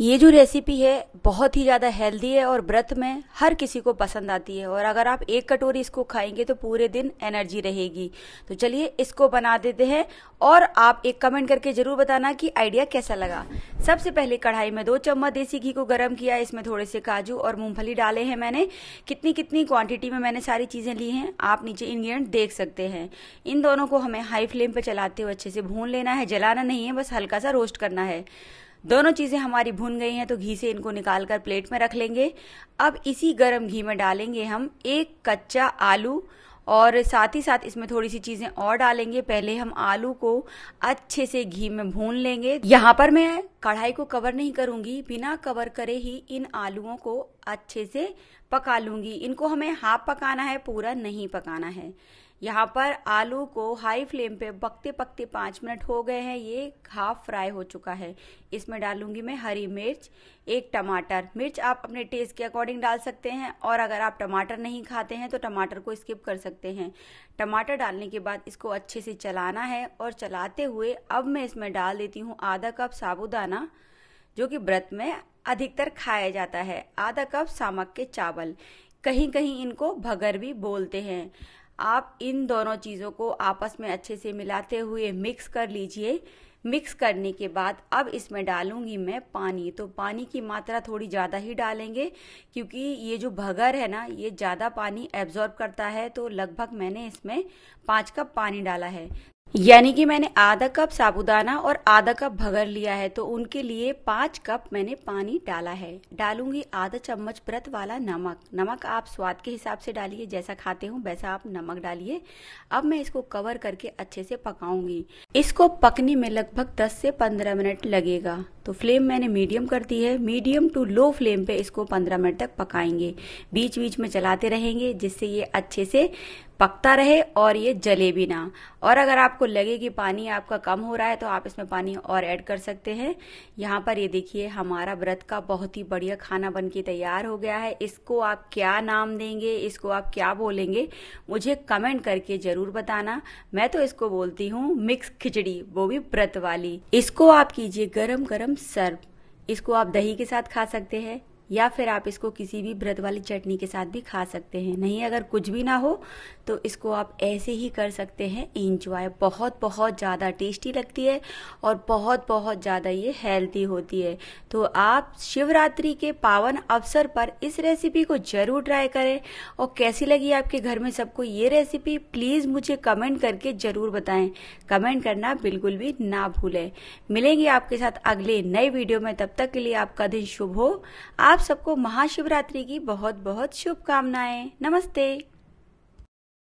ये जो रेसिपी है बहुत ही ज़्यादा हेल्दी है और व्रत में हर किसी को पसंद आती है और अगर आप एक कटोरी इसको खाएंगे तो पूरे दिन एनर्जी रहेगी तो चलिए इसको बना देते हैं और आप एक कमेंट करके ज़रूर बताना कि आइडिया कैसा लगा सबसे पहले कढ़ाई में दो चम्मच देसी घी को गर्म किया इसमें थोड़े से काजू और मूंगफली डाले हैं मैंने कितनी कितनी क्वांटिटी में मैंने सारी चीज़ें ली हैं आप नीचे इंग्रेडिएंट देख सकते हैं इन दोनों को हमें हाई फ्लेम पर चलाते हुए अच्छे से भून लेना है जलाना नहीं है बस हल्का सा रोस्ट करना है दोनों चीज़ें हमारी भुन गई हैं तो घी से इनको निकालकर प्लेट में रख लेंगे अब इसी गर्म घी में डालेंगे हम एक कच्चा आलू और साथ ही साथ इसमें थोड़ी सी चीज़ें और डालेंगे पहले हम आलू को अच्छे से घी में भून लेंगे यहाँ पर मैं कढ़ाई को कवर नहीं करूंगी बिना कवर करे ही इन आलुओं को अच्छे से पका लूंगी इनको हमें हाफ पकाना है पूरा नहीं पकाना है यहाँ पर आलू को हाई फ्लेम पे पकते पकते पाँच मिनट हो गए हैं ये हाफ फ्राई हो चुका है इसमें डालूंगी मैं हरी मिर्च एक टमाटर मिर्च आप अपने टेस्ट के अकॉर्डिंग डाल सकते हैं और अगर आप टमाटर नहीं खाते हैं तो टमाटर को स्किप कर सकते हैं टमाटर डालने के बाद इसको अच्छे से चलाना है और चलाते हुए अब मैं इसमें डाल देती हूँ आधा कप साबुदाना जो कि व्रत में अधिकतर खाया जाता है आधा कप सामक के चावल कहीं कहीं इनको भगर भी बोलते हैं आप इन दोनों चीज़ों को आपस में अच्छे से मिलाते हुए मिक्स कर लीजिए मिक्स करने के बाद अब इसमें डालूंगी मैं पानी तो पानी की मात्रा थोड़ी ज़्यादा ही डालेंगे क्योंकि ये जो भगर है ना ये ज़्यादा पानी एब्जॉर्ब करता है तो लगभग मैंने इसमें पाँच कप पानी डाला है यानी कि मैंने आधा कप साबुदाना और आधा कप भगर लिया है तो उनके लिए पाँच कप मैंने पानी डाला है डालूंगी आधा चम्मच व्रत वाला नमक नमक आप स्वाद के हिसाब से डालिए जैसा खाते हो वैसा आप नमक डालिए अब मैं इसको कवर करके अच्छे से पकाऊंगी इसको पकने में लगभग 10 से 15 मिनट लगेगा तो फ्लेम मैंने मीडियम कर दी है मीडियम टू लो फ्लेम पे इसको 15 मिनट तक पकाएंगे बीच बीच में चलाते रहेंगे जिससे ये अच्छे से पकता रहे और ये जले भी ना और अगर आपको लगे कि पानी आपका कम हो रहा है तो आप इसमें पानी और ऐड कर सकते हैं यहाँ पर ये देखिए हमारा व्रत का बहुत ही बढ़िया खाना बन के तैयार हो गया है इसको आप क्या नाम देंगे इसको आप क्या बोलेंगे मुझे कमेंट करके जरूर बताना मैं तो इसको बोलती हूँ मिक्स खिचड़ी वो भी व्रत वाली इसको आप कीजिए गरम गरम सर्व इसको आप दही के साथ खा सकते हैं या फिर आप इसको किसी भी व्रत वाली चटनी के साथ भी खा सकते हैं नहीं अगर कुछ भी ना हो तो इसको आप ऐसे ही कर सकते हैं इंजॉय बहुत बहुत ज़्यादा टेस्टी लगती है और बहुत बहुत ज़्यादा ये हेल्थी होती है तो आप शिवरात्रि के पावन अवसर पर इस रेसिपी को ज़रूर ट्राई करें और कैसी लगी आपके घर में सबको ये रेसिपी प्लीज़ मुझे कमेंट करके ज़रूर बताएं कमेंट करना बिल्कुल भी ना भूलें मिलेंगे आपके साथ अगले नए वीडियो में तब तक के लिए आपका दिन शुभ हो आप आप सबको महाशिवरात्रि की बहुत बहुत शुभकामनाएं नमस्ते